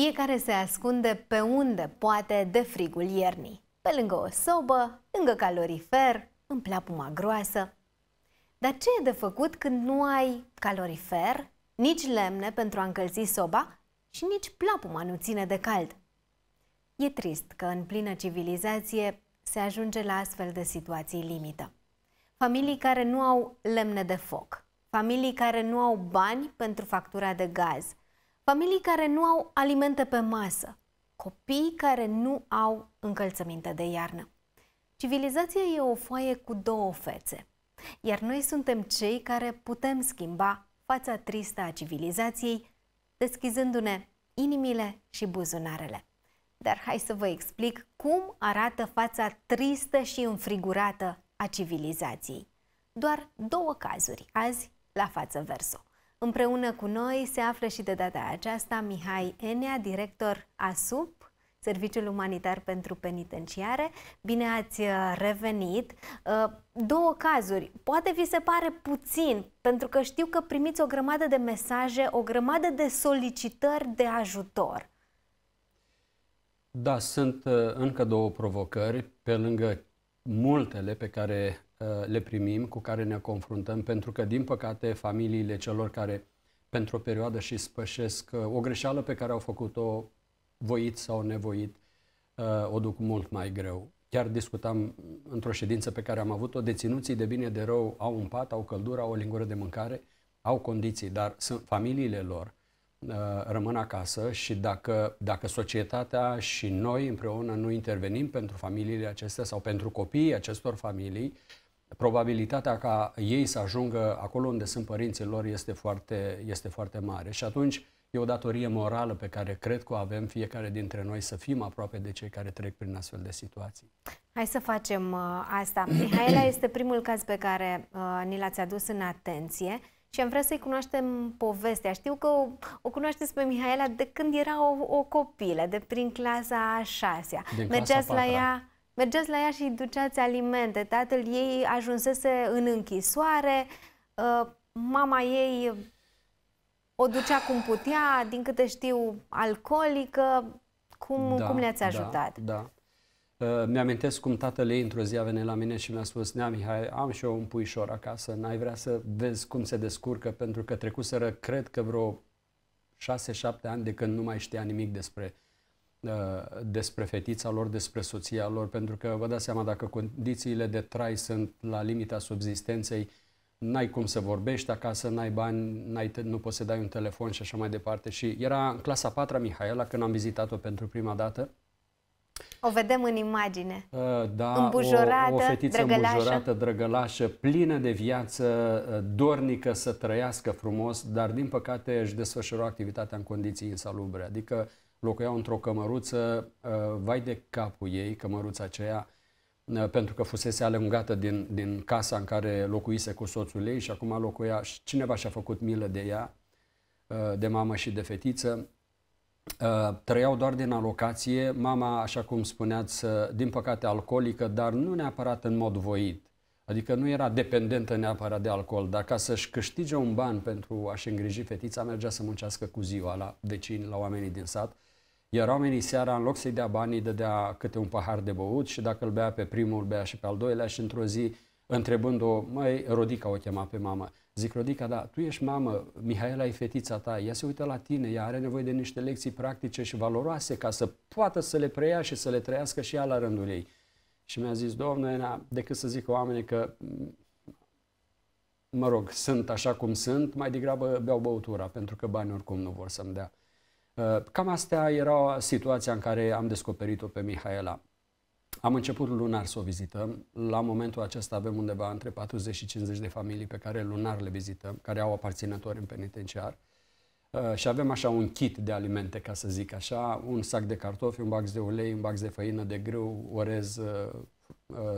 Fiecare se ascunde pe unde poate de frigul iernii. Pe lângă o sobă, lângă calorifer, în plapuma groasă. Dar ce e de făcut când nu ai calorifer, nici lemne pentru a încălzi soba și nici plapuma nu ține de cald? E trist că în plină civilizație se ajunge la astfel de situații limită. Familii care nu au lemne de foc, familii care nu au bani pentru factura de gaz – familii care nu au alimente pe masă, copii care nu au încălțăminte de iarnă. Civilizația e o foaie cu două fețe, iar noi suntem cei care putem schimba fața tristă a civilizației, deschizându-ne inimile și buzunarele. Dar hai să vă explic cum arată fața tristă și înfrigurată a civilizației. Doar două cazuri azi la față verso. Împreună cu noi se află și de data aceasta Mihai Enea, director ASUP, Serviciul Umanitar pentru Penitenciare. Bine ați uh, revenit! Uh, două cazuri. Poate vi se pare puțin, pentru că știu că primiți o grămadă de mesaje, o grămadă de solicitări de ajutor. Da, sunt uh, încă două provocări, pe lângă multele pe care Uh, le primim, cu care ne confruntăm, pentru că, din păcate, familiile celor care pentru o perioadă și spășesc uh, o greșeală pe care au făcut-o voit sau nevoit, uh, o duc mult mai greu. Chiar discutam într-o ședință pe care am avut-o, deținuții de bine de rău au un pat, au căldură, au o lingură de mâncare, au condiții, dar sunt familiile lor rămân acasă și dacă, dacă societatea și noi împreună nu intervenim pentru familiile acestea sau pentru copiii acestor familii, probabilitatea ca ei să ajungă acolo unde sunt părinții lor este foarte, este foarte mare. Și atunci e o datorie morală pe care cred că o avem fiecare dintre noi să fim aproape de cei care trec prin astfel de situații. Hai să facem uh, asta. Mihaela este primul caz pe care uh, ni l-ați adus în atenție și am vrea să-i cunoaștem povestea. Știu că o, o cunoașteți pe Mihaela de când era o, o copilă, de prin clasa a șasea. Mergeați la ea mergeați la ea și duceați alimente. Tatăl ei ajunsese în închisoare, ă, mama ei o ducea cum putea, din câte știu, alcoolică. Cum, da, cum le-ați da, ajutat? Da, da. mi-amintesc cum tatăl ei într-o zi a venit la mine și mi-a spus Nea Mihai, am și eu un puișor acasă, n-ai vrea să vezi cum se descurcă pentru că trecuseră, cred că vreo 6-7 ani de când nu mai știa nimic despre Uh, despre fetița lor, despre soția lor, pentru că vă dați seama dacă condițiile de trai sunt la limita subzistenței, n-ai cum să vorbești acasă, n-ai bani, n-ai te- nu poți să dai un telefon și așa mai departe. Și era în clasa 4 Mihaela când am vizitat-o pentru prima dată. O vedem în imagine. Uh, da, îmbujorată, o, o fetiță drăgălașă. îmbujorată, drăgălașă, plină de viață, uh, dornică să trăiască frumos, dar din păcate își desfășură activitatea în condiții insalubre. Adică locuiau într-o cămăruță, uh, vai de capul ei, cămăruța aceea, uh, pentru că fusese alungată din, din casa în care locuise cu soțul ei și acum locuia și cineva și-a făcut milă de ea, uh, de mamă și de fetiță. Trăiau doar din alocație, mama, așa cum spuneați, din păcate alcoolică, dar nu neapărat în mod voit. Adică nu era dependentă neapărat de alcool, dar ca să-și câștige un ban pentru a-și îngriji fetița, mergea să muncească cu ziua la vecini, la oamenii din sat iar oamenii seara, în loc să-i dea banii, dădea câte un pahar de băut și dacă îl bea pe primul, bea și pe al doilea și într-o zi, întrebând-o, mai Rodica o chema pe mamă. Zic, Rodica, da, tu ești mamă, Mihaela e fetița ta, ea se uită la tine, ea are nevoie de niște lecții practice și valoroase ca să poată să le preia și să le trăiască și ea la rândul ei. Și mi-a zis, domnule, na, decât să zic oamenii că, mă rog, sunt așa cum sunt, mai degrabă beau băutura, pentru că banii oricum nu vor să-mi dea. Uh, cam astea era situația în care am descoperit-o pe Mihaela. Am început lunar să o vizităm. La momentul acesta avem undeva între 40 și 50 de familii pe care lunar le vizităm, care au aparținători în penitenciar. Uh, și avem așa un kit de alimente, ca să zic așa, un sac de cartofi, un bax de ulei, un bax de făină de grâu, orez, uh,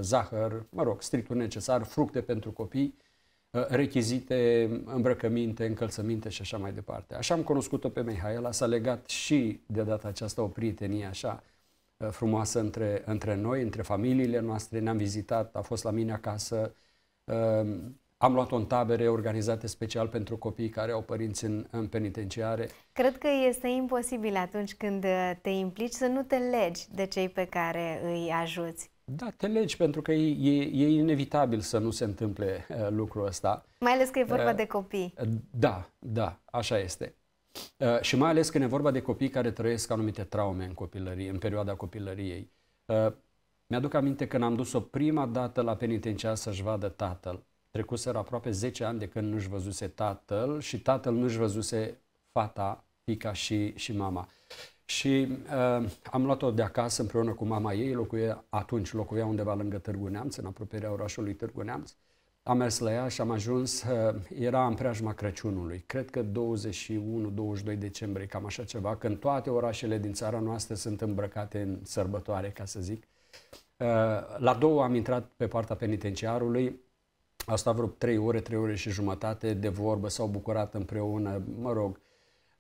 zahăr, mă rog, strictul necesar, fructe pentru copii Uh, rechizite, îmbrăcăminte, încălțăminte și așa mai departe. Așa am cunoscut-o pe Mihaela, s-a legat și de data aceasta o prietenie așa uh, frumoasă între, între noi, între familiile noastre, ne-am vizitat, a fost la mine acasă, uh, am luat-o în tabere organizate special pentru copii care au părinți în, în penitenciare. Cred că este imposibil atunci când te implici să nu te legi de cei pe care îi ajuți. Da, te legi pentru că e, e, inevitabil să nu se întâmple uh, lucrul ăsta. Mai ales că e vorba uh, de copii. Uh, da, da, așa este. Uh, și mai ales când e vorba de copii care trăiesc anumite traume în copilărie, în perioada copilăriei. Uh, mi-aduc aminte când am dus-o prima dată la penitenciar să-și vadă tatăl. Trecuseră aproape 10 ani de când nu-și văzuse tatăl și tatăl nu-și văzuse fata, fica și, și mama. Și uh, am luat-o de acasă împreună cu mama ei, locuia, atunci locuia undeva lângă Târgu Neamț, în apropierea orașului Târgu Neamț. Am mers la ea și am ajuns, uh, era în preajma Crăciunului, cred că 21-22 decembrie, cam așa ceva, când toate orașele din țara noastră sunt îmbrăcate în sărbătoare, ca să zic. Uh, la două am intrat pe partea penitenciarului, au stat vreo 3 ore, 3 ore și jumătate de vorbă, s-au bucurat împreună, mă rog,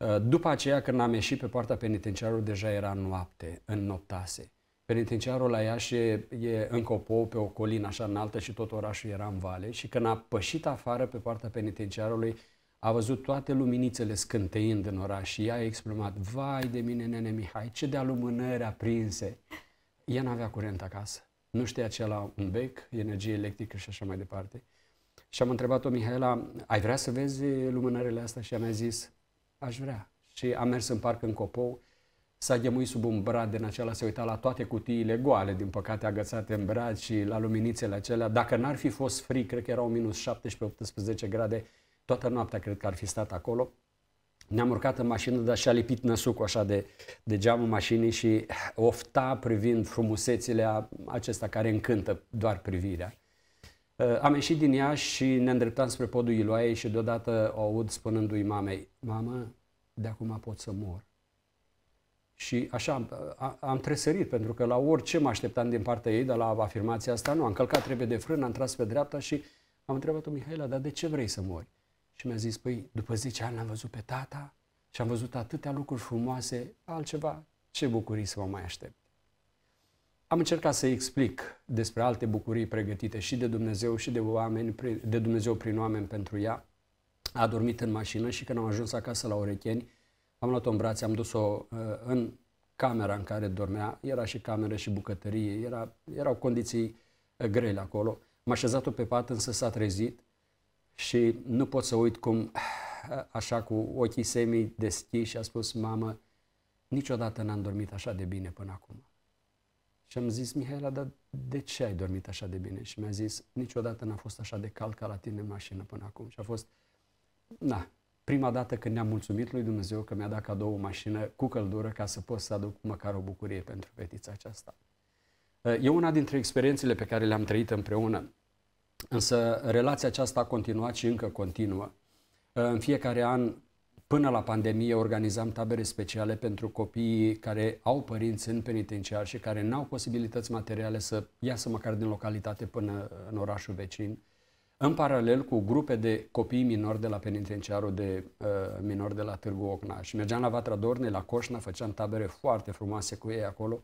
Uh, după aceea, când am ieșit pe partea penitenciarului, deja era noapte, în noptase. Penitenciarul la Iași e, e în copou, pe o colină așa înaltă și tot orașul era în vale și când a pășit afară pe partea penitenciarului, a văzut toate luminițele scânteind în oraș și ea a exprimat, vai de mine, nene Mihai, ce de alumânări aprinse! Ea n-avea curent acasă, nu știa ce la un bec, energie electrică și așa mai departe. Și am întrebat-o, Mihaela, ai vrea să vezi lumânările astea? Și ea mi-a zis, aș vrea. Și am mers în parc în Copou, s-a gemuit sub un brad, din acela se uita la toate cutiile goale, din păcate agățate în brad și la luminițele acelea. Dacă n-ar fi fost fric, cred că erau minus 17-18 grade, toată noaptea cred că ar fi stat acolo. Ne-am urcat în mașină, dar și-a lipit năsucul așa de, de geamul mașinii și ofta privind frumusețile acesta care încântă doar privirea. Uh, am ieșit din ea și ne îndreptam spre podul Iloaiei și deodată o aud spunându-i mamei, mamă, de acum pot să mor. Și așa am, am tresărit, pentru că la orice mă așteptam din partea ei, dar la afirmația asta nu. Am călcat de frână, am tras pe dreapta și am întrebat-o, Mihaela, dar de ce vrei să mori? Și mi-a zis, păi, după 10 ani l-am văzut pe tata și am văzut atâtea lucruri frumoase, altceva, ce bucurii să mă mai aștept. Am încercat să explic despre alte bucurii pregătite și de Dumnezeu și de oameni, de Dumnezeu prin oameni pentru ea. A dormit în mașină și când am ajuns acasă la Orecheni, am luat-o în brațe, am dus-o uh, în camera în care dormea. Era și cameră și bucătărie, era, erau condiții uh, grele acolo. M-a așezat-o pe pat, însă s-a trezit și nu pot să uit cum, uh, așa cu ochii semi deschiși, a spus, mamă, niciodată n-am dormit așa de bine până acum. Și am zis, Mihaela, dar de ce ai dormit așa de bine? Și mi-a zis, niciodată n-a fost așa de cald ca la tine în mașină până acum. Și a fost, na, prima dată când ne-am mulțumit lui Dumnezeu că mi-a dat cadou o mașină cu căldură ca să pot să aduc măcar o bucurie pentru fetița aceasta. E una dintre experiențele pe care le-am trăit împreună, însă relația aceasta a continuat și încă continuă. În fiecare an Până la pandemie organizam tabere speciale pentru copiii care au părinți în penitenciar și care n-au posibilități materiale să iasă măcar din localitate până în orașul vecin. În paralel cu grupe de copii minori de la penitenciarul de uh, minori de la Târgu și Mergeam la Vatra Dorne, la Coșna, făceam tabere foarte frumoase cu ei acolo.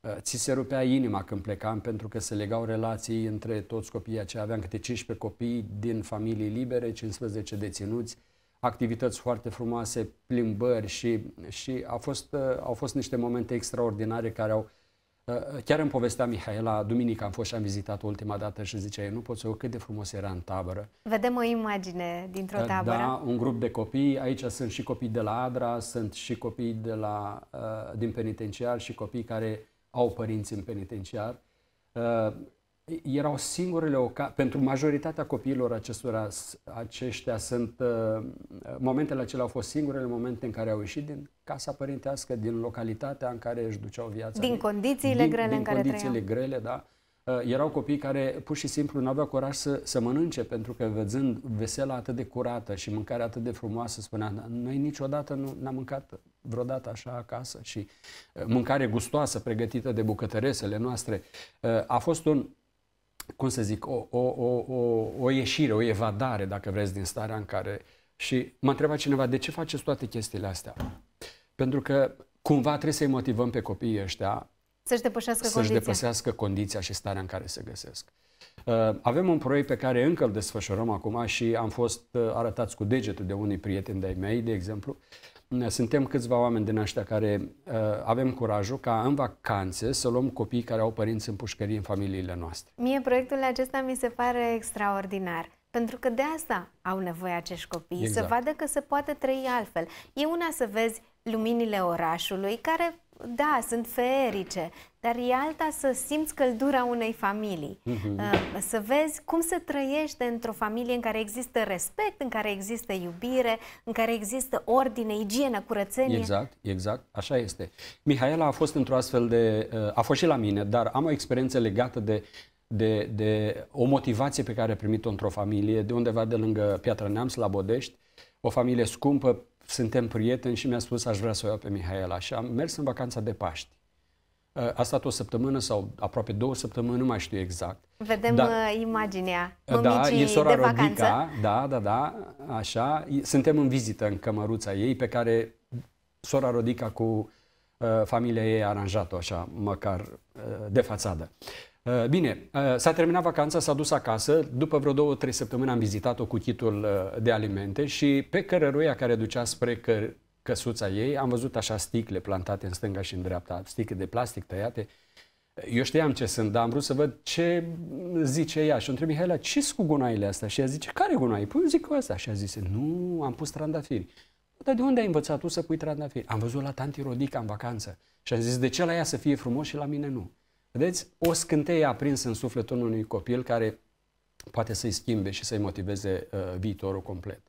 Uh, ți se rupea inima când plecam pentru că se legau relații între toți copiii aceia. Aveam câte 15 copii din familii libere, 15 deținuți. Uh, activități foarte frumoase, plimbări și, și a fost, uh, au fost niște momente extraordinare care au uh, Chiar îmi povestea Mihaela, duminică am fost și am vizitat ultima dată și zicea, nu pot să o cât de frumos era în tabără. Vedem o imagine dintr-o da, da, tabără. Da, un grup de copii, aici sunt și copii de la Adra, sunt și copii de la, uh, din penitenciar și copii care au părinți în penitenciar erau singurele ocazii, pentru majoritatea copiilor acestora, aceștia sunt, uh, momentele acelea au fost singurele momente în care au ieșit din casa părintească, din localitatea în care își duceau viața. Din condițiile din, grele din în care condițiile trăiau. grele, da. Uh, erau copii care pur și simplu nu aveau curaj să, să mănânce, pentru că văzând vesela atât de curată și mâncarea atât de frumoasă, spunea, noi niciodată nu n-am mâncat vreodată așa acasă și uh, mâncare gustoasă pregătită de bucătăresele noastre. A fost un cum să zic, o, o, o, o, o ieșire, o evadare, dacă vreți, din starea în care... Și mă întreba cineva, de ce faceți toate chestiile astea? Pentru că cumva trebuie să-i motivăm pe copiii ăștia să-și depășească, să și depășească condiția și starea în care se găsesc. Uh, avem un proiect pe care încă îl desfășurăm acum și am fost uh, arătați cu degetul de unii prieteni de-ai mei, de exemplu, suntem câțiva oameni din ăștia care uh, avem curajul ca în vacanțe să luăm copii care au părinți în pușcării în familiile noastre. Mie proiectul acesta mi se pare extraordinar. Pentru că de asta au nevoie acești copii, exact. să vadă că se poate trăi altfel. E una să vezi luminile orașului, care da, sunt ferice, dar e alta să simți căldura unei familii, mhm. uh, să vezi cum se trăiește într-o familie în care există respect, în care există iubire, în care există ordine, igienă, curățenie. Exact, exact, așa este. Mihaela a fost într-o astfel de, uh, a fost și la mine, dar am o experiență legată de de, de o motivație pe care a primit-o într-o familie, de undeva de lângă Piatra Neamț, la Bodești, o familie scumpă, suntem prieteni și mi-a spus aș vrea să o iau pe Mihaela și am mers în vacanța de Paști. Uh, a stat o săptămână sau aproape două săptămâni, nu mai știu exact. Vedem da, imaginea da, e sora de vacanță. Rodica, da, da, da, așa. Suntem în vizită în cămăruța ei pe care sora Rodica cu uh, familia ei a aranjat-o așa, măcar uh, de fațadă. Uh, Eh, bine, eh, s-a terminat vacanța, s-a dus acasă. După vreo două, trei săptămâni am vizitat-o cu titlul eh, de alimente și pe cărăruia care ducea spre că, căsuța ei am văzut așa sticle plantate în stânga și în dreapta, sticle de plastic tăiate. Eu știam ce sunt, dar am vrut să văd ce zice ea. Și o întreb Mihaela, ce cu gunoaile astea? Și ea zice, care gunoaie? Păi zic cu asta. Și a zis, nu, am pus trandafiri. Dar de unde ai învățat tu să pui trandafiri? Am văzut la tanti Rodica în vacanță. Și am zis, de ce la ea să fie frumos și la mine nu? Vedeți? O scânteie aprinsă în sufletul unui copil care poate să-i schimbe și să-i motiveze uh, viitorul complet.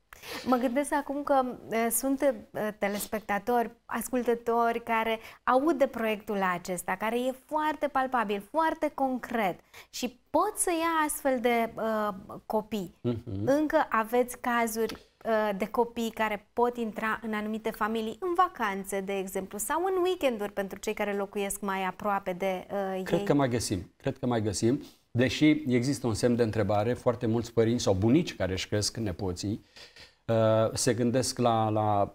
Mă gândesc acum că uh, sunt uh, telespectatori, ascultători care aud de proiectul acesta, care e foarte palpabil, foarte concret și pot să ia astfel de uh, copii. Uh-huh. Încă aveți cazuri Uh, de copii care pot intra în anumite familii în vacanțe, de exemplu, sau în weekenduri pentru cei care locuiesc mai aproape de uh, Cred că mai găsim. Cred că mai găsim. Deși există un semn de întrebare, foarte mulți părinți sau bunici care își cresc nepoții uh, se gândesc la, la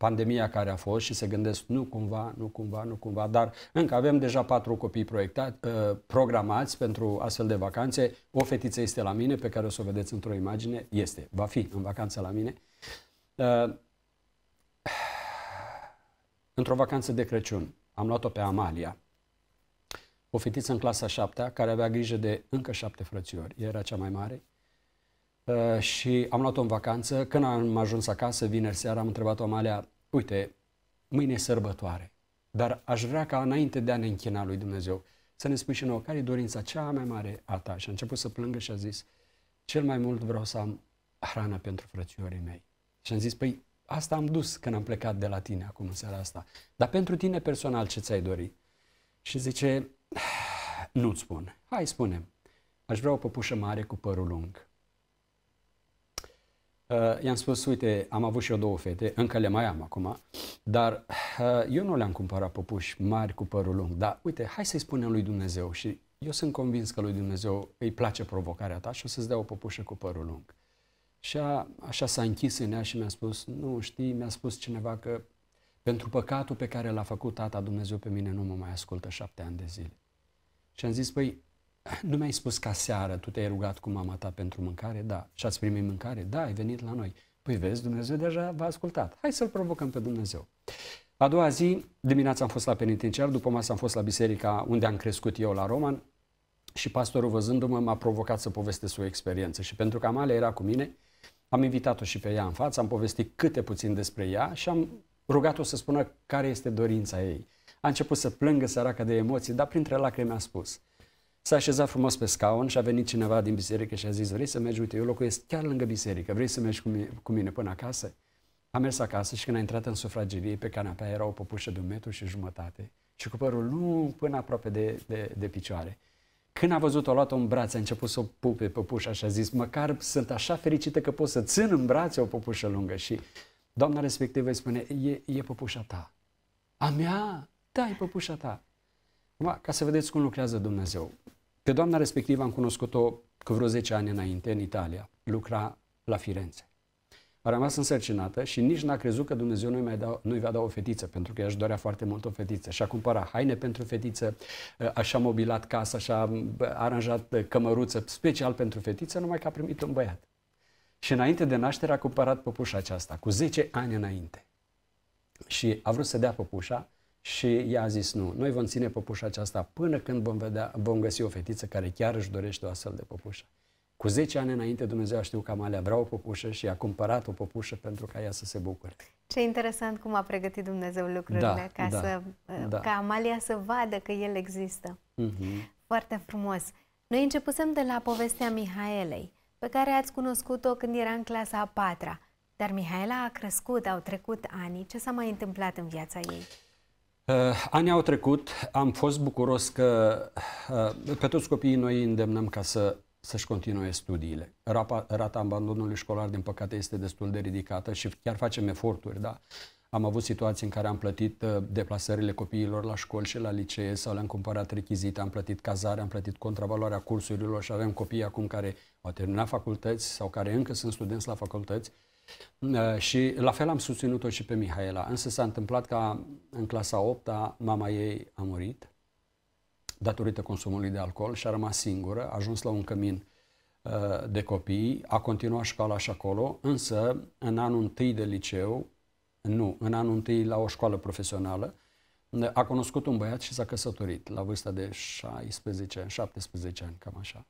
pandemia care a fost și se gândesc nu cumva, nu cumva, nu cumva, dar încă avem deja patru copii proiectat, uh, programați pentru astfel de vacanțe. O fetiță este la mine, pe care o să o vedeți într-o imagine, este, va fi în vacanță la mine. Uh, într-o vacanță de Crăciun am luat-o pe Amalia, o fetiță în clasa șaptea, care avea grijă de încă șapte frățiori. Ea era cea mai mare, Uh, și am luat-o în vacanță. Când am ajuns acasă, vineri seara, am întrebat-o Amalia, uite, mâine e sărbătoare, dar aș vrea ca înainte de a ne închina lui Dumnezeu să ne spui și nouă care e dorința cea mai mare a ta. Și a început să plângă și a zis, cel mai mult vreau să am hrană pentru frățiorii mei. Și am zis, păi asta am dus când am plecat de la tine acum în seara asta. Dar pentru tine personal ce ți-ai dorit? Și zice, nu-ți spun. Hai, spune Aș vrea o păpușă mare cu părul lung Uh, i-am spus, uite, am avut și eu două fete, încă le mai am acum, dar uh, eu nu le-am cumpărat păpuși mari cu părul lung, dar uite, hai să-i spunem lui Dumnezeu și eu sunt convins că lui Dumnezeu îi place provocarea ta și o să-ți dea o păpușă cu părul lung. Și a, așa s-a închis în ea și mi-a spus, nu știi, mi-a spus cineva că pentru păcatul pe care l-a făcut tata Dumnezeu pe mine nu mă mai ascultă șapte ani de zile. Și am zis, păi, nu mi-ai spus ca seară, tu te-ai rugat cu mama ta pentru mâncare? Da. Și ați primit mâncare? Da, ai venit la noi. Păi vezi, Dumnezeu deja v-a ascultat. Hai să-L provocăm pe Dumnezeu. A doua zi, dimineața am fost la penitenciar, după masă am fost la biserica unde am crescut eu la Roman și pastorul văzându-mă m-a provocat să povestesc o experiență și pentru că Amalia era cu mine, am invitat-o și pe ea în față, am povestit câte puțin despre ea și am rugat-o să spună care este dorința ei. A început să plângă săracă de emoții, dar printre lacrimi a spus – S-a așezat frumos pe scaun și a venit cineva din biserică și a zis, vrei să mergi, uite, eu locuiesc chiar lângă biserică, vrei să mergi cu mine, cu mine până acasă? A mers acasă și când a intrat în sufragerie, pe canapea era o păpușă de un metru și jumătate și cu părul lung până aproape de, de, de picioare. Când a văzut-o, a luat-o în brațe, a început să o pupe păpușa și a zis, măcar sunt așa fericită că pot să țin în brațe o păpușă lungă. Și doamna respectivă îi spune, e, e păpușa ta. A mea? Da, e păpușa ta. Acum, ca să vedeți cum lucrează Dumnezeu. Pe doamna respectivă am cunoscut-o cu vreo 10 ani înainte în Italia. Lucra la Firenze. A rămas însărcinată și nici n-a crezut că Dumnezeu nu-i, mai da, nu-i va da o fetiță, pentru că ea își dorea foarte mult o fetiță. Și-a cumpărat haine pentru fetiță, ă, așa mobilat casa, așa aranjat cămăruță special pentru fetiță, numai că a primit un băiat. Și înainte de naștere a cumpărat păpușa aceasta, cu 10 ani înainte. Și a vrut să dea păpușa și ea a zis nu, noi vom ține păpușa aceasta până când vom, vedea, vom găsi o fetiță care chiar își dorește o astfel de păpușă. Cu 10 ani înainte Dumnezeu a știut că Amalia vrea o păpușă și a cumpărat o păpușă pentru ca ea să se bucure. Ce interesant cum a pregătit Dumnezeu lucrurile da, ca, da, să, da. Uh, ca Amalia să vadă că el există. Uh-huh. Foarte frumos. Noi începusem de la povestea Mihaelei, pe care ați cunoscut-o când era în clasa a patra. Dar Mihaela a crescut, au trecut ani. Ce s-a mai întâmplat în viața ei? Uh, anii au trecut, am fost bucuros că uh, pe toți copiii noi îi îndemnăm ca să, să-și continue studiile. Rapa, rata abandonului școlar, din păcate, este destul de ridicată și chiar facem eforturi, da? Am avut situații în care am plătit uh, deplasările copiilor la școli și la licee sau le-am cumpărat rechizite, am plătit cazare, am plătit contravaloarea cursurilor și avem copii acum care au terminat facultăți sau care încă sunt studenți la facultăți Uh, și la fel am susținut-o și pe Mihaela, însă s-a întâmplat ca în clasa 8 -a, mama ei a murit datorită consumului de alcool și a rămas singură, a ajuns la un cămin uh, de copii, a continuat școala și acolo, însă în anul întâi de liceu, nu, în anul întâi la o școală profesională, uh, a cunoscut un băiat și s-a căsătorit la vârsta de 16 ani, 17 ani, cam așa.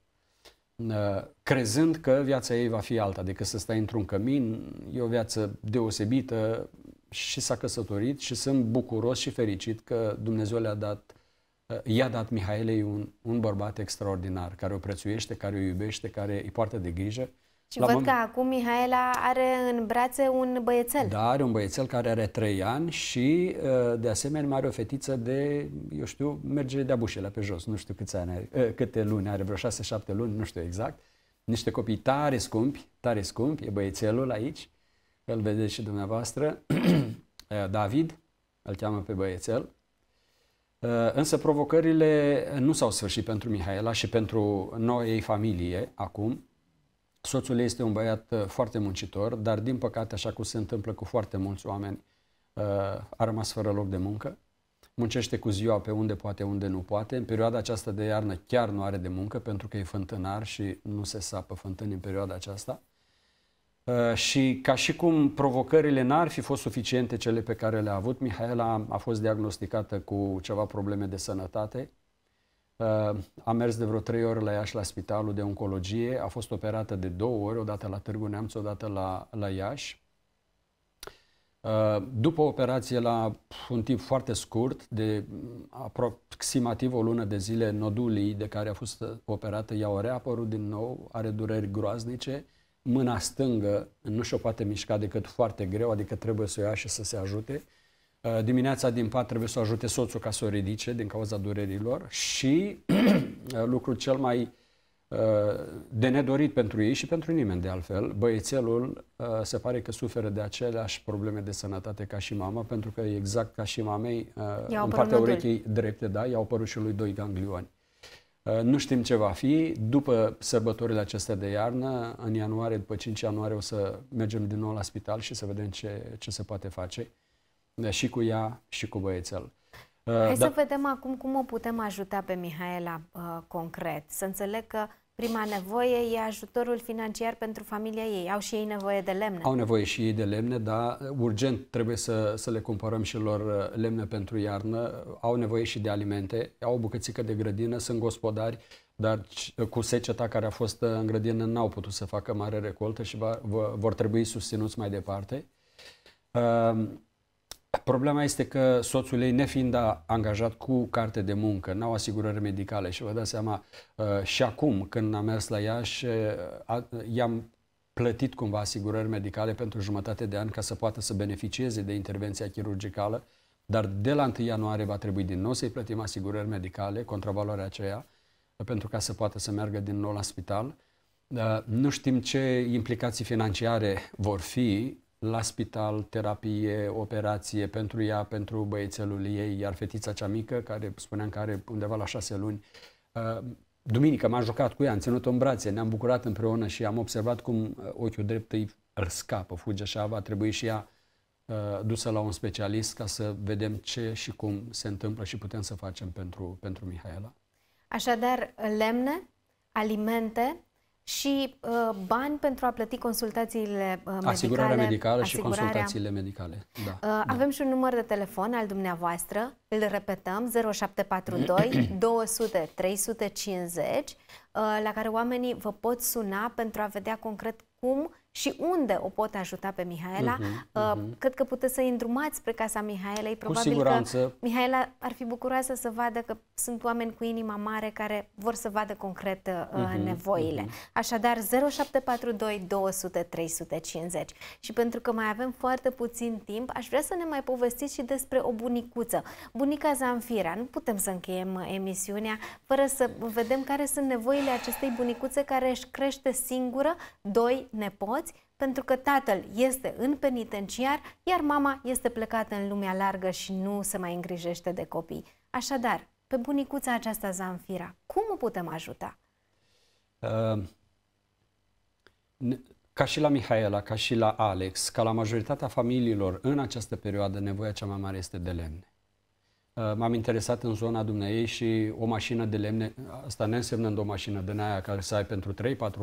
Uh, crezând că viața ei va fi alta decât să stai într-un cămin, e o viață deosebită și s-a căsătorit și sunt bucuros și fericit că Dumnezeu le-a dat, uh, i-a dat Mihaelei un, un bărbat extraordinar care o prețuiește, care o iubește, care îi poartă de grijă și la văd moment... că acum Mihaela are în brațe un băiețel. Da, are un băiețel care are 3 ani și uh, de asemenea mai are o fetiță de, eu știu, merge de-a bușelea pe jos, nu știu câți ani are, uh, câte luni are, vreo 6-7 luni, nu știu exact. Niște copii tare scumpi, tare scumpi, e băiețelul aici, îl vedeți și dumneavoastră, uh, David, îl cheamă pe băiețel. Însă provocările nu s-au sfârșit pentru Mihaela și pentru noi ei familie acum, Soțul ei este un băiat uh, foarte muncitor, dar din păcate, așa cum se întâmplă cu foarte mulți oameni, uh, a rămas fără loc de muncă. Muncește cu ziua pe unde poate, unde nu poate. În perioada aceasta de iarnă chiar nu are de muncă pentru că e fântânar și nu se sapă fântâni în perioada aceasta. Uh, și ca și cum provocările n-ar fi fost suficiente cele pe care le-a avut, Mihaela a fost diagnosticată cu ceva probleme de sănătate, Uh, a mers de vreo trei ori la Iași la spitalul de oncologie, a fost operată de două ori, odată la Târgu Neamț, odată la, la Iași. Uh, după operație, la un timp foarte scurt, de aproximativ o lună de zile, nodulii de care a fost operată i-au reapărut din nou, are dureri groaznice, mâna stângă nu și-o poate mișca decât foarte greu, adică trebuie să o ia și să se ajute. Uh, dimineața din pat trebuie să o ajute soțul ca să o ridice din cauza durerilor și uh, lucrul cel mai uh, de nedorit pentru ei și pentru nimeni de altfel, băiețelul se pare că suferă de aceleași probleme de sănătate ca și mama, pentru că exact ca și mamei, în partea urechii drepte, da, i-au părut și lui doi ganglioni. Nu știm ce va fi. După sărbătorile acestea de iarnă, în ianuarie, după 5 ianuarie, o să mergem din nou la spital și să vedem ce, ce se poate face. Da, și cu ea și cu băiețel. Hai uh, da. să vedem acum cum o putem ajuta pe Mihaela uh, concret. Să înțeleg că prima nevoie e ajutorul financiar pentru familia ei. Au și ei nevoie de lemne. Au nevoie și ei de lemne, dar uh, urgent trebuie să, să le cumpărăm și lor uh, lemne pentru iarnă. Au nevoie și de alimente, au o bucățică de grădină, sunt gospodari, dar cu seceta care a fost în grădină n-au putut să facă mare recoltă și va, vor trebui susținuți mai departe. Uh, Problema este că soțul ei, nefiind angajat cu carte de muncă, n-au asigurări medicale și vă dați seama, uh, și acum când am mers la Iași, uh, i-am plătit cumva asigurări medicale pentru jumătate de an ca să poată să beneficieze de intervenția chirurgicală, dar de la 1 ianuarie va trebui din nou să-i plătim asigurări medicale, contravaloarea aceea, uh, pentru ca să poată să meargă din nou la spital. Nu știm ce implicații financiare vor fi la spital, terapie, operație pentru ea, pentru băiețelul ei, iar fetița cea mică, care spuneam că are undeva la șase luni, uh, duminică m-am jucat cu ea, am ținut-o în brațe, ne-am bucurat împreună și am observat cum uh, ochiul drept îi scapă, fuge așa, va trebui și ea uh, dusă la un specialist ca să vedem ce și cum se întâmplă și putem să facem pentru, pentru Mihaela. Așadar, lemne, alimente, și uh, bani pentru a plăti consultațiile uh, medicale. Asigurarea medicală asigurarea... și consultațiile medicale. Da, uh, da. Avem și un număr de telefon al dumneavoastră, îl repetăm, 0742 200 350, uh, la care oamenii vă pot suna pentru a vedea concret cum și unde o pot ajuta pe Mihaela. Uh-huh, uh-huh. Cred că puteți să îndrumați spre casa Mihaelei. Probabil cu siguranță. Că Mihaela ar fi bucuroasă să vadă că sunt oameni cu inima mare care vor să vadă concret uh, uh-huh, nevoile. Uh-huh. Așadar, 0742 200 350. Și pentru că mai avem foarte puțin timp, aș vrea să ne mai povestiți și despre o bunicuță. Bunica Zanfira. Nu putem să încheiem uh, emisiunea fără să vedem care sunt nevoile acestei bunicuțe care își crește singură doi nepoți hoți, pentru că tatăl este în penitenciar, iar mama este plecată în lumea largă și nu se mai îngrijește de copii. Așadar, pe bunicuța aceasta Zanfira, cum o putem ajuta? Uh, ca și la Mihaela, ca și la Alex, ca la majoritatea familiilor în această perioadă, nevoia cea mai mare este de lemne. Uh, m-am interesat în zona dumneavoastră și o mașină de lemne, asta însemnând o mașină de aia care să ai pentru 3-4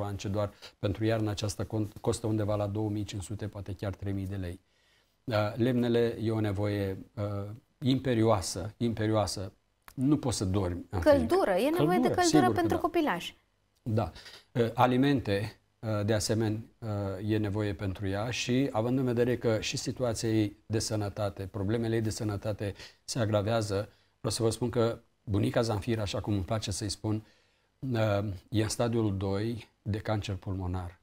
ani, ce doar pentru iarna aceasta costă undeva la 2500, poate chiar 3000 de lei. Uh, lemnele e o nevoie uh, imperioasă, imperioasă. Nu poți să dormi. Căldură, e nevoie căldură, de căldură pentru da. copilași. Da. Alimente, Uh, de asemenea uh, e nevoie pentru ea și având în vedere că și situația ei de sănătate, problemele ei de sănătate se agravează, vreau să vă spun că bunica Zanfir, așa cum îmi place să-i spun, uh, e în stadiul 2 de cancer pulmonar.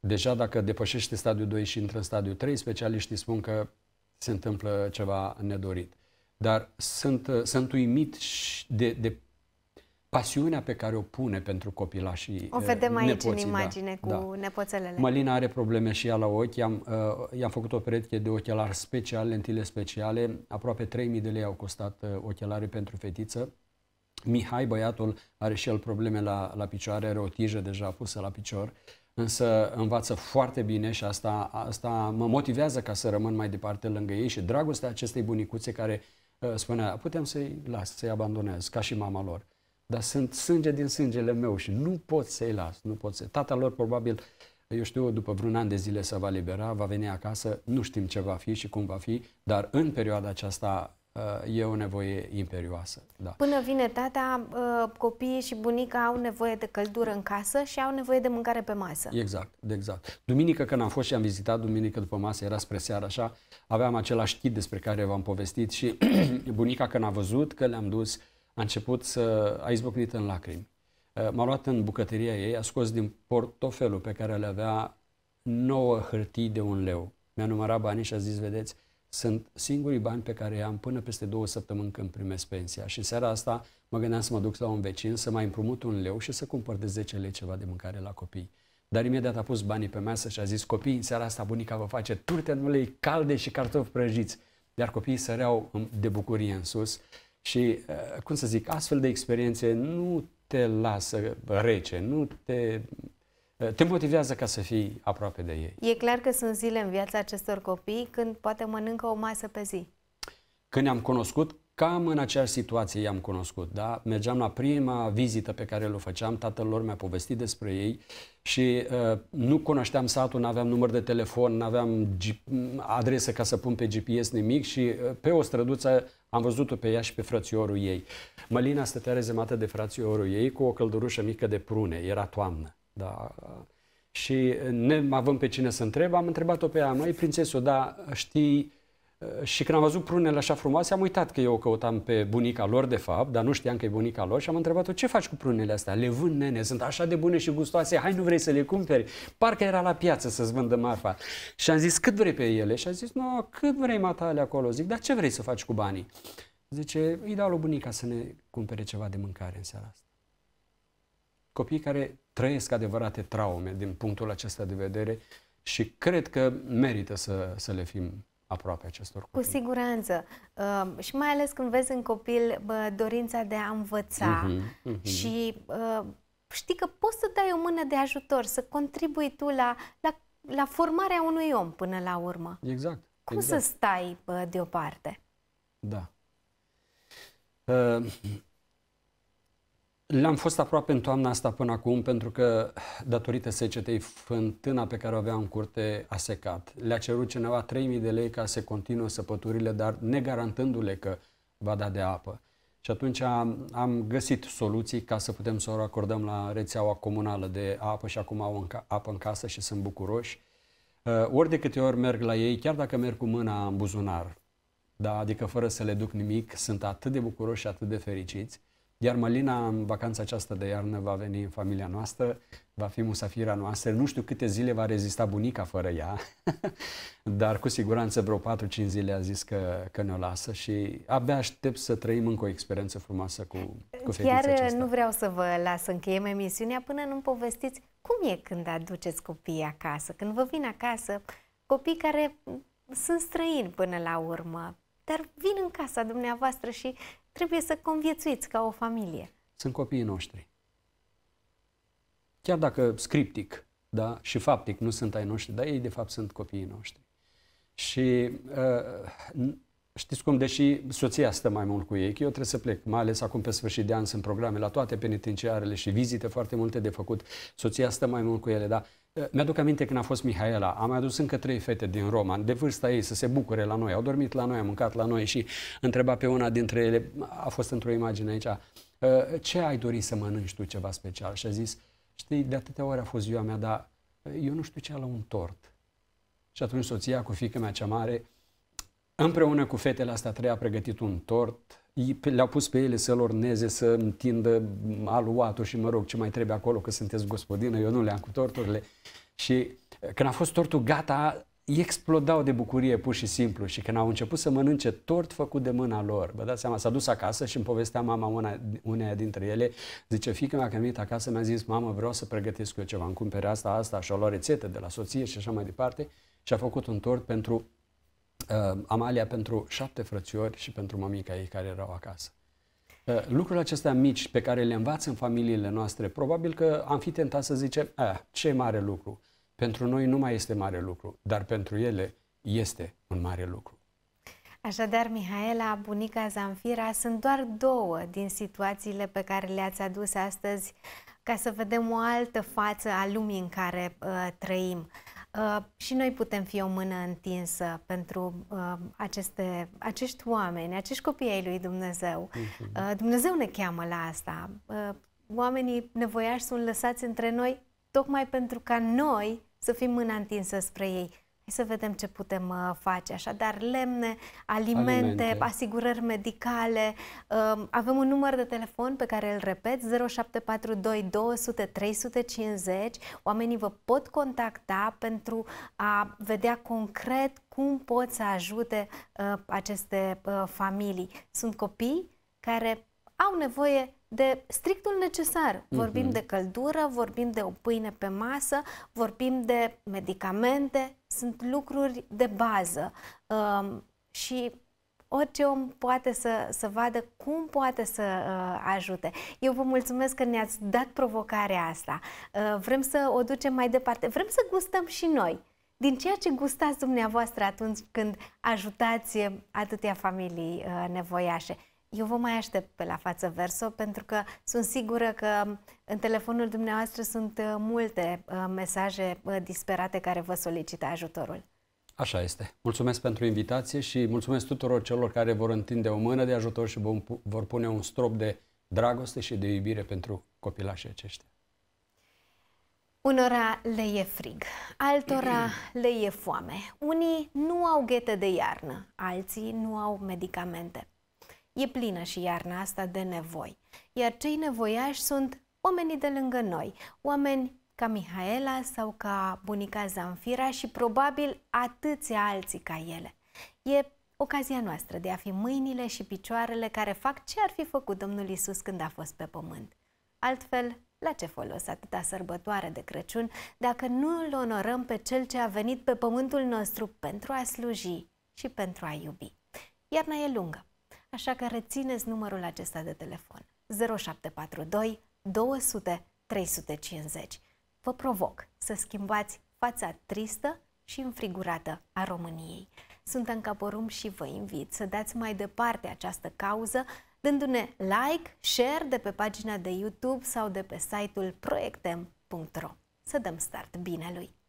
Deja dacă depășește stadiul 2 și intră în stadiul 3, specialiștii spun că se întâmplă ceva nedorit. Dar sunt, sunt uimit de, de pasiunea pe care o pune pentru copilașii O eh, vedem aici nepoții, în da, imagine da, cu da. nepoțelele. Mălina are probleme și ea la ochi. I-am, uh, eh, i-am făcut o pereche de ochelari special, lentile speciale. Aproape 3.000 de lei au costat uh, eh, ochelare pentru fetiță. Mihai, băiatul, are și el probleme la, la picioare, are o tijă deja pusă la picior, însă învață foarte bine și asta, asta mă motivează ca să rămân mai departe lângă ei și dragostea acestei bunicuțe care uh, spunea, putem să-i las, să-i abandonez, ca și mama lor dar sunt sânge din sângele meu și nu pot să-i las, nu pot să... Tatăl lor probabil, eu știu, după vreun an de zile se va libera, va veni acasă, nu știm ce va fi și cum va fi, dar în perioada aceasta uh, e o nevoie imperioasă. Da. Până vine tata, uh, copiii și bunica au nevoie de căldură în casă și au nevoie de mâncare pe masă. Exact, exact. Duminică când am fost și am vizitat, duminică după masă, era spre seară așa, aveam același chit despre care v-am povestit și bunica când a văzut că le-am dus uh, a început să a izbucnit în lacrimi. Uh, m-a luat în bucătăria ei, a scos din portofelul pe care le avea nouă hârtii de un leu. Mi-a numărat banii și a zis, vedeți, sunt singurii bani pe care i-am până peste două săptămâni când primesc pensia. Și seara asta mă gândeam să mă duc la un vecin, să mai împrumut un leu și să cumpăr de 10 lei ceva de mâncare la copii. Dar imediat a pus banii pe masă și a zis, copii, în seara asta bunica vă face turte în ulei calde și cartofi prăjiți. Iar copiii săreau de bucurie în sus și, uh, cum să zic, astfel de experiențe nu te lasă rece, nu te uh, te motivează ca să fii aproape de ei. E clar că sunt zile în viața acestor copii când poate mănâncă o masă pe zi. Când ne-am cunoscut, cam în aceeași situație i-am cunoscut. Da? Mergeam la prima vizită pe care o făceam, tatăl lor mi-a povestit despre ei și uh, nu cunoșteam satul, nu aveam număr de telefon, nu aveam mm, adresă ca să pun pe GPS nimic și uh, pe o străduță am văzut-o pe ea și pe frățiorul ei. Mălina stătea rezemată de frățiorul ei cu o căldurușă mică de prune. Era toamnă. Da. Și ne avem pe cine să întreb, am întrebat-o pe ea, măi, prințesul, da, știi Eh, și când am văzut prunele așa frumoase, am uitat că eu o căutam pe bunica lor, de fapt, dar nu știam că e bunica lor și am întrebat-o, ce faci cu prunele astea? Le vând, nene, sunt așa de bune și gustoase, hai, nu vrei să le cumperi? Parcă era la piață să-ți vândă marfa. Și am zis, cât vrei pe ele? Și a zis, nu, cât vrei matale acolo? Zic, dar ce vrei să faci cu banii? Zice, îi dau lui bunica să ne cumpere ceva de mâncare în seara asta. Copiii care trăiesc adevărate traume din punctul acesta de vedere și cred că merită să, să le fim aproape acestor copii. Cu siguranță. Uh, și mai ales când vezi în copil bă, dorința de a învăța uh-huh, uh-huh. și uh, știi că poți să dai o mână de ajutor, să contribui tu la, la, la formarea unui om până la urmă. Exact. Cum exact. să stai bă, deoparte? Da. Uh, le-am fost aproape în toamna asta până acum pentru că datorită secetei fântâna pe care o avea în curte a secat. Le-a cerut cineva 3.000 de lei ca să continuă săpăturile, dar negarantându-le că va da de apă. Și atunci am, am găsit soluții ca să putem să o acordăm la rețeaua comunală de apă și acum au înca- apă în casă și sunt bucuroși. Uh, ori de câte ori merg la ei, chiar dacă merg cu mâna în buzunar, da, adică fără să le duc nimic, sunt atât de bucuroși și atât de fericiți. Iar Mălina, în vacanța aceasta de iarnă, va veni în familia noastră, va fi musafira noastră. Nu știu câte zile va rezista bunica fără ea, dar cu siguranță vreo 4-5 zile a zis că, că ne-o lasă și abia aștept să trăim încă o experiență frumoasă cu, cu fetița Chiar aceasta. nu vreau să vă las să încheiem emisiunea până nu-mi povestiți cum e când aduceți copiii acasă, când vă vin acasă copii care sunt străini până la urmă, dar vin în casa dumneavoastră și Trebuie să conviețuiți ca o familie. Sunt copiii noștri. Chiar dacă scriptic da, și faptic nu sunt ai noștri, dar ei de fapt sunt copiii noștri. Și uh, știți cum, deși soția stă mai mult cu ei, că eu trebuie să plec, mai ales acum pe sfârșit de an sunt programe la toate penitenciarele și vizite foarte multe de făcut, soția stă mai mult cu ele, dar Eh, mi-aduc aminte când a fost Mihaela, am adus încă trei fete din Roma, de vârsta ei, să se bucure la noi. Au dormit la noi, au mâncat la noi și întreba pe una dintre ele, a fost într-o imagine aici, eh, ce ai dori să mănânci tu ceva special? Și a zis, știi, de atâtea ori a fost ziua mea, dar eh, eu nu știu ce la un tort. Și atunci soția cu fiica mea cea mare, împreună cu fetele astea trei, a pregătit un tort le-au pus pe ele să-l orneze, să întindă aluatul și mă rog ce mai trebuie acolo, că sunteți gospodină, eu nu le-am cu torturile. Și eh, când a fost tortul gata, explodau de bucurie pur și simplu și când au început să mănânce tort făcut de mâna lor, vă dați seama, s-a dus acasă și îmi povestea mama una, uneia dintre ele, zice, fiica mea când venit acasă mi-a zis, mamă, vreau să pregătesc eu ceva, îmi cumpere asta, asta și o luat rețetă de la soție și așa mai departe și a făcut un tort pentru uh, Amalia pentru șapte frățiori și pentru mămica ei care erau acasă. Uh, lucrurile acestea mici pe care le învață în familiile noastre, probabil că am fi tentat să zicem, ce mare lucru. Pentru noi nu mai este mare lucru, dar pentru ele este un mare lucru. Așadar, Mihaela, bunica Zanfira, sunt doar două din situațiile pe care le-ați adus astăzi ca să vedem o altă față a lumii în care uh, trăim. Uh, și noi putem fi o mână întinsă pentru uh, aceste, acești oameni, acești copii ai lui Dumnezeu. Mhm. Uh, Dumnezeu ne cheamă la asta. Uh, oamenii nevoiași sunt lăsați între noi tocmai pentru ca noi să fim mâna întinsă spre ei să vedem ce putem uh, face. Așadar, lemne, alimente, alimente. asigurări medicale. Um, avem un număr de telefon pe care îl repet, 0742 200 350. Oamenii vă pot contacta pentru a vedea concret cum pot să ajute uh, aceste uh, familii. Sunt copii care au nevoie de strictul necesar. Mhm. Vorbim mm-hmm. de căldură, vorbim de o pâine pe masă, vorbim de medicamente, sunt lucruri de bază um, și orice om poate să, să vadă cum poate să uh, ajute. Eu vă mulțumesc că ne-ați dat provocarea asta. Uh, vrem să o ducem mai departe. Vrem să gustăm și noi din ceea ce gustați dumneavoastră atunci când ajutați atâtea familii uh, nevoiașe eu vă mai aștept pe la față verso pentru că sunt sigură că um, în telefonul dumneavoastră sunt uh, multe uh, mesaje uh, disperate care vă solicită ajutorul. Așa este. Mulțumesc pentru invitație și mulțumesc tuturor celor care vor întinde o mână de ajutor și vor pune un strop de dragoste și de iubire pentru copilașii aceștia. Unora le e frig, altora le e foame. Unii nu au ghete de iarnă, alții nu au medicamente. E plină și iarna asta de nevoi, iar cei nevoiași sunt oamenii de lângă noi, oameni ca Mihaela sau ca bunica Zanfira și probabil atâția alții ca ele. E ocazia noastră de a fi mâinile și picioarele care fac ce ar fi făcut Domnul Isus când a fost pe pământ. Altfel, la ce folos atâta sărbătoare de Crăciun dacă nu îl onorăm pe Cel ce a venit pe pământul nostru pentru a sluji și pentru a iubi? Iarna e lungă așa că rețineți numărul acesta de telefon 0742 200 350. Vă provoc să schimbați fața tristă și înfrigurată a României. Sunt în Caporum și vă invit să dați mai departe această cauză dându-ne like, share de pe pagina de YouTube sau de pe site-ul proiectem.ro. Să dăm start binelui!